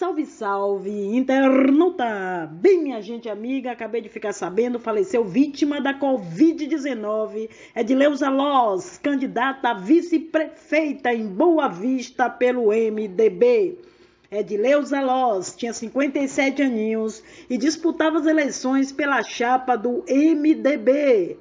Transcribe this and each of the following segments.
Salve, salve, internauta! Bem, minha gente amiga, acabei de ficar sabendo, faleceu vítima da Covid-19, É de Leusa Loz, candidata a vice-prefeita em Boa Vista pelo MDB. É de Leusa Loz tinha 57 aninhos e disputava as eleições pela chapa do MDB.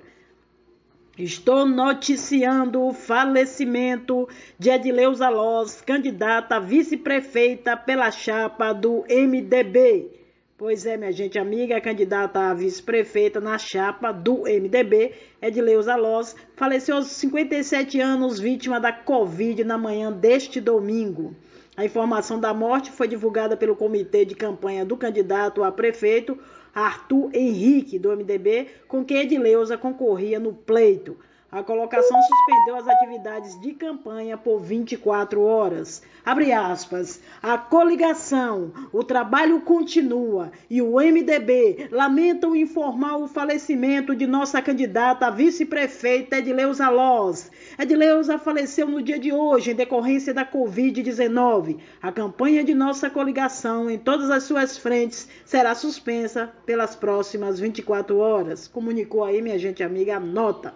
Estou noticiando o falecimento de Edileuza Loz, candidata a vice-prefeita pela chapa do MDB. Pois é, minha gente amiga, é candidata a vice-prefeita na chapa do MDB, Edileuza Loz, faleceu aos 57 anos, vítima da Covid, na manhã deste domingo. A informação da morte foi divulgada pelo comitê de campanha do candidato a prefeito, Arthur Henrique, do MDB, com quem Edileuza concorria no pleito. A colocação suspendeu as atividades de campanha por 24 horas. Abre aspas. A coligação, o trabalho continua e o MDB lamentam informar o falecimento de nossa candidata a vice-prefeita Edileuza Loz. Edileuza faleceu no dia de hoje em decorrência da Covid-19. A campanha de nossa coligação em todas as suas frentes será suspensa pelas próximas 24 horas, comunicou aí minha gente amiga a nota.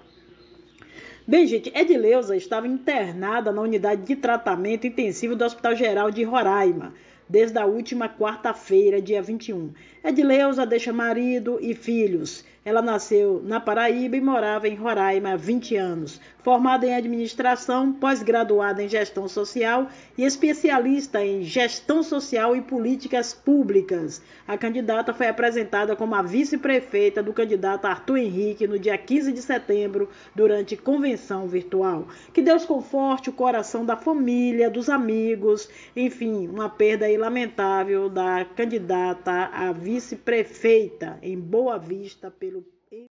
Bem, gente, Edileuza estava internada na unidade de tratamento intensivo do Hospital Geral de Roraima desde a última quarta-feira, dia 21. Edileuza deixa marido e filhos ela nasceu na Paraíba e morava em Roraima há 20 anos. Formada em administração, pós-graduada em gestão social e especialista em gestão social e políticas públicas. A candidata foi apresentada como a vice-prefeita do candidato Arthur Henrique no dia 15 de setembro, durante convenção virtual. Que Deus conforte o coração da família, dos amigos, enfim, uma perda lamentável da candidata a vice-prefeita em Boa Vista pelo